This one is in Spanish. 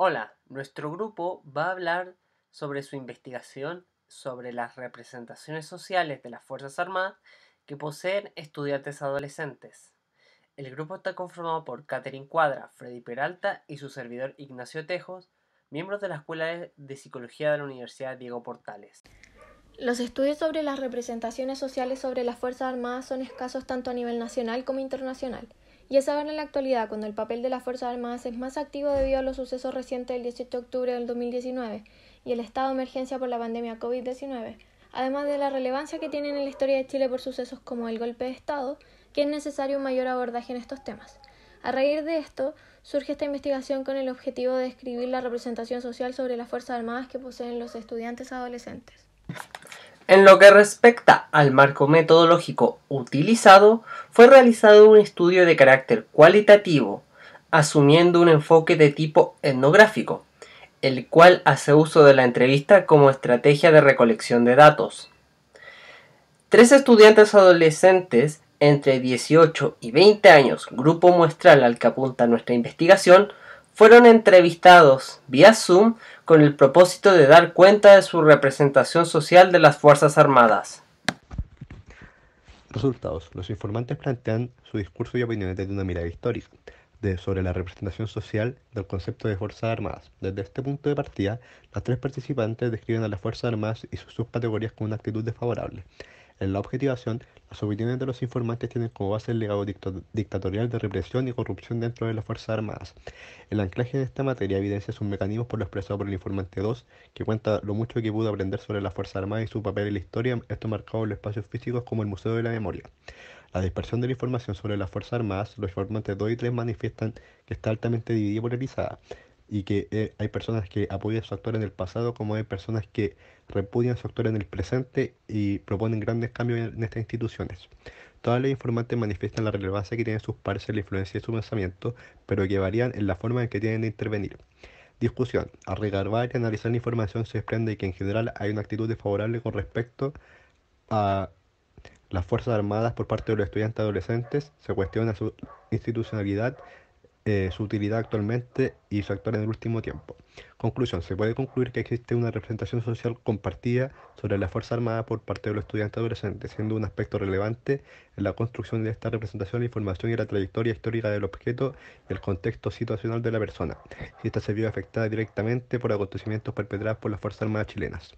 Hola, nuestro grupo va a hablar sobre su investigación sobre las representaciones sociales de las Fuerzas Armadas que poseen estudiantes adolescentes. El grupo está conformado por Catherine Cuadra, Freddy Peralta y su servidor Ignacio Tejos, miembros de la Escuela de Psicología de la Universidad Diego Portales. Los estudios sobre las representaciones sociales sobre las Fuerzas Armadas son escasos tanto a nivel nacional como internacional. Y es en la actualidad cuando el papel de las Fuerzas Armadas es más activo debido a los sucesos recientes del 18 de octubre del 2019 y el estado de emergencia por la pandemia COVID-19, además de la relevancia que tienen en la historia de Chile por sucesos como el golpe de Estado, que es necesario un mayor abordaje en estos temas. A raíz de esto, surge esta investigación con el objetivo de describir la representación social sobre las Fuerzas Armadas que poseen los estudiantes adolescentes. En lo que respecta al marco metodológico utilizado, fue realizado un estudio de carácter cualitativo, asumiendo un enfoque de tipo etnográfico, el cual hace uso de la entrevista como estrategia de recolección de datos. Tres estudiantes adolescentes entre 18 y 20 años, grupo muestral al que apunta nuestra investigación, fueron entrevistados vía Zoom con el propósito de dar cuenta de su representación social de las Fuerzas Armadas. Resultados. Los informantes plantean su discurso y opiniones desde una mirada histórica sobre la representación social del concepto de Fuerzas Armadas. Desde este punto de partida, las tres participantes describen a las Fuerzas Armadas y sus subcategorías con una actitud desfavorable. En la objetivación, las opiniones de los informantes tienen como base el legado dictatorial de represión y corrupción dentro de las Fuerzas Armadas. El anclaje de esta materia evidencia sus mecanismos por lo expresado por el informante 2, que cuenta lo mucho que pudo aprender sobre las Fuerzas Armadas y su papel en la historia, esto marcado en los espacios físicos como el Museo de la Memoria. La dispersión de la información sobre las Fuerzas Armadas, los informantes 2 y 3 manifiestan que está altamente dividida y polarizada y que eh, hay personas que apoyan su actor en el pasado como hay personas que repudian su actor en el presente y proponen grandes cambios en, estas instituciones. Todas las informantes manifiestan la relevancia que tienen sus pares en la influencia de su pensamiento, pero que varían en la forma en que tienen de intervenir. Discusión. Al regarbar y analizar la información se desprende que en general hay una actitud desfavorable con respecto a las Fuerzas Armadas por parte de los estudiantes adolescentes, se cuestiona su institucionalidad, eh, su utilidad actualmente y su actuar en el último tiempo. Conclusión, se puede concluir que existe una representación social compartida sobre la Fuerza Armada por parte de los estudiantes adolescentes, siendo un aspecto relevante en la construcción de esta representación la información y la trayectoria histórica del objeto y el contexto situacional de la persona, si se vio afectada directamente por acontecimientos perpetrados por las Fuerzas Armadas chilenas.